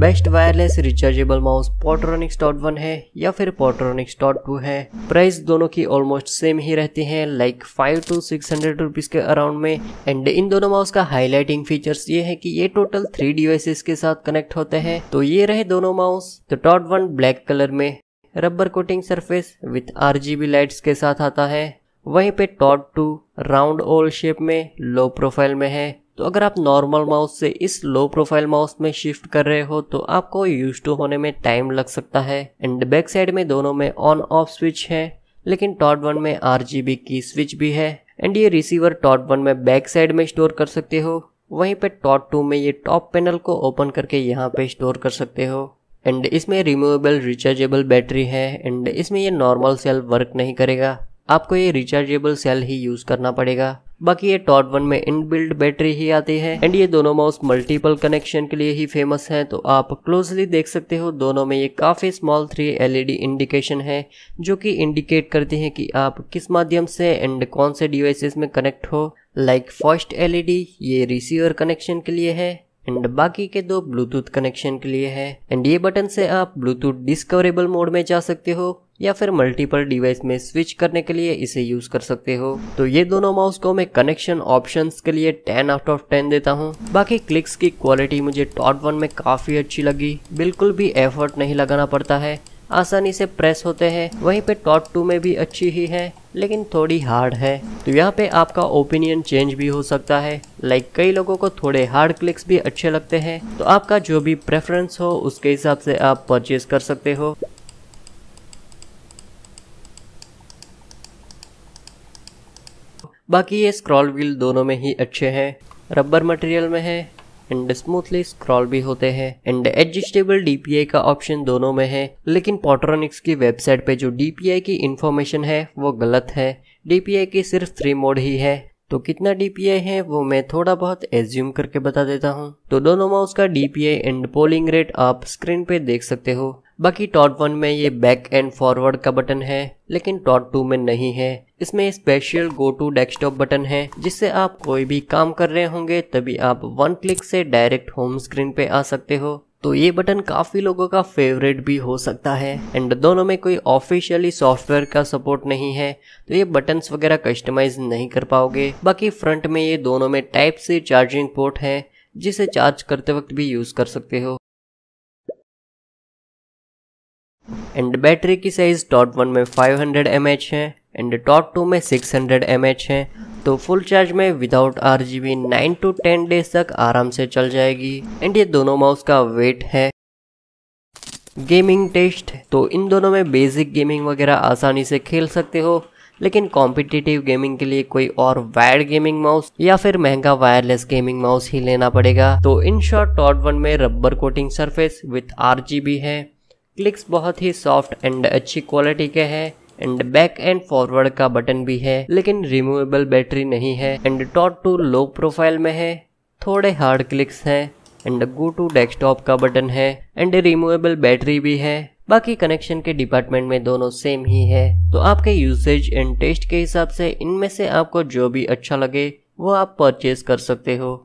best wireless rechargeable mouse Portronics dot one है या फिर पोट्रोनिक्स डॉट टू है प्राइस दोनों की ऑलमोस्ट सेम ही रहती है like five two six hundred rupees के अराउंड में एंड इन दोनों माउस का हाईलाइटिंग फीचर्स ये है कि ये टोटल थ्री डिवाइसेस के साथ कनेक्ट होते हैं तो ये रहे दोनों माउस तो डॉट वन ब्लैक कलर में rubber coating surface with B lights के साथ आता है वहीं पे dot two round oval shape में लो प्रोफाइल में है तो अगर आप नॉर्मल माउस से इस लो प्रोफाइल माउस में शिफ्ट कर रहे हो तो आपको यूज टू होने में टाइम लग सकता है एंड बैक साइड में दोनों में ऑन ऑफ स्विच है लेकिन टॉट वन में आर की स्विच भी है एंड ये रिसीवर टॉट वन में बैक साइड में स्टोर कर सकते हो वहीं पे टॉट टू में ये टॉप पैनल को ओपन करके यहाँ पे स्टोर कर सकते हो एंड इसमें रिमूवेबल रिचार्जेबल बैटरी है एंड इसमें ये नॉर्मल सेल वर्क नहीं करेगा आपको ये रिचार्जेबल सेल ही यूज़ करना पड़ेगा बाकी ये टॉट वन में इनबिल्ड बैटरी ही आती है एंड ये दोनों माउस मल्टीपल कनेक्शन के लिए ही फेमस है तो आप क्लोजली देख सकते हो दोनों में ये काफ़ी स्मॉल थ्री एलईडी इंडिकेशन है जो कि इंडिकेट करती है कि आप किस माध्यम से एंड कौन से डिवाइसेस में कनेक्ट हो लाइक फर्स्ट एलईडी ये रिसीवर कनेक्शन के लिए है एंड बाकी के दो ब्लूटूथ कनेक्शन के लिए है एंड ये बटन से आप ब्लूटूथ डिस्कवरेबल मोड में जा सकते हो या फिर मल्टीपल डिवाइस में स्विच करने के लिए इसे यूज कर सकते हो तो ये दोनों माउस को मैं कनेक्शन ऑप्शन के लिए 10 आउट ऑफ 10 देता हूँ बाकी क्लिक्स की क्वालिटी मुझे टॉप वन में काफी अच्छी लगी बिल्कुल भी एफर्ट नहीं लगाना पड़ता है आसानी से प्रेस होते हैं वहीं पे टॉट टू में भी अच्छी ही है लेकिन थोड़ी हार्ड है तो यहाँ पे आपका ओपिनियन चेंज भी हो सकता है लाइक कई लोगों को थोड़े हार्ड क्लिक्स भी अच्छे लगते हैं तो आपका जो भी प्रेफरेंस हो उसके हिसाब से आप परचेज कर सकते हो बाकी ये स्क्रॉल व्हील दोनों में ही अच्छे हैं रबर मटेरियल में है एंड स्मूथली स्क्रॉल भी होते हैं एंड एडजस्टेबल डीपीआई का ऑप्शन दोनों में है लेकिन पॉट्रॉनिक्स की वेबसाइट पे जो डीपीआई की इन्फॉर्मेशन है वो गलत है डीपीआई की सिर्फ थ्री मोड ही है तो कितना डीपीआई है वो मैं थोड़ा बहुत एज्यूम करके बता देता हूँ तो दोनों माउस का डीपीआई एंड पोलिंग रेट आप स्क्रीन पे देख सकते हो बाकी टॉट वन में ये बैक एंड फॉरवर्ड का बटन है लेकिन टॉट टू में नहीं है इसमें special go to desktop button है जिससे आप कोई भी काम कर रहे होंगे तभी आप वन क्लिक से डायरेक्ट होम स्क्रीन पे आ सकते हो तो ये बटन काफ़ी लोगों का फेवरेट भी हो सकता है एंड दोनों में कोई ऑफिशियली सॉफ्टवेयर का सपोर्ट नहीं है तो ये बटन वगैरह कस्टमाइज नहीं कर पाओगे बाकी फ्रंट में ये दोनों में टाइप से चार्जिंग पोर्ट है जिसे चार्ज करते वक्त भी यूज़ कर सकते हो एंड बैटरी की साइज़ टॉट वन में 500 हंड्रेड है एंड टॉप टू में 600 हंड्रेड है तो फुल चार्ज में without R G B nine to ten days तक आराम से चल जाएगी एंड ये दोनों माउस का वेट है गेमिंग टेस्ट तो इन दोनों में बेसिक गेमिंग वगैरह आसानी से खेल सकते हो लेकिन कॉम्पिटिटिव गेमिंग के लिए कोई और वायर्ड गेमिंग माउस या फिर महंगा वायरलेस गेमिंग माउस ही लेना पड़ेगा तो इन शॉर्ट टॉट वन में rubber coating surface with R है क्लिक्स बहुत ही सॉफ्ट एंड अच्छी क्वालिटी के हैं एंड बैक एंड फॉरवर्ड का बटन भी है लेकिन रिमूवेबल बैटरी नहीं है and dot two low profile में है थोड़े हार्ड क्लिक्स हैं एंड गो टू डेस्कटॉप का बटन है एंड रिमूवेबल बैटरी भी है बाकी कनेक्शन के डिपार्टमेंट में दोनों सेम ही है तो आपके यूसेज एंड टेस्ट के हिसाब से इनमें से आपको जो भी अच्छा लगे वो आप परचेज कर सकते हो